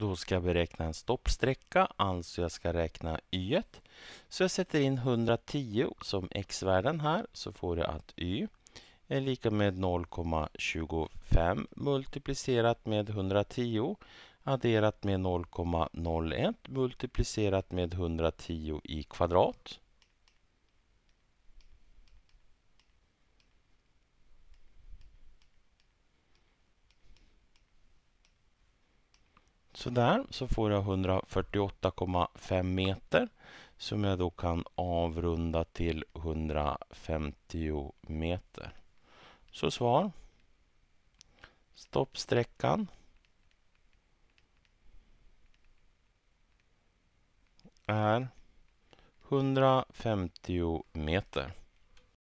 Då ska jag beräkna en stoppsträcka, alltså jag ska räkna y. Så jag sätter in 110 som x-värden här, så får jag att y är lika med 0,25 multiplicerat med 110 adderat med 0,01 multiplicerat med 110 i kvadrat. Sådär, så får jag 148,5 meter som jag då kan avrunda till 150 meter. Så svar. Stoppsträckan. är 150 meter.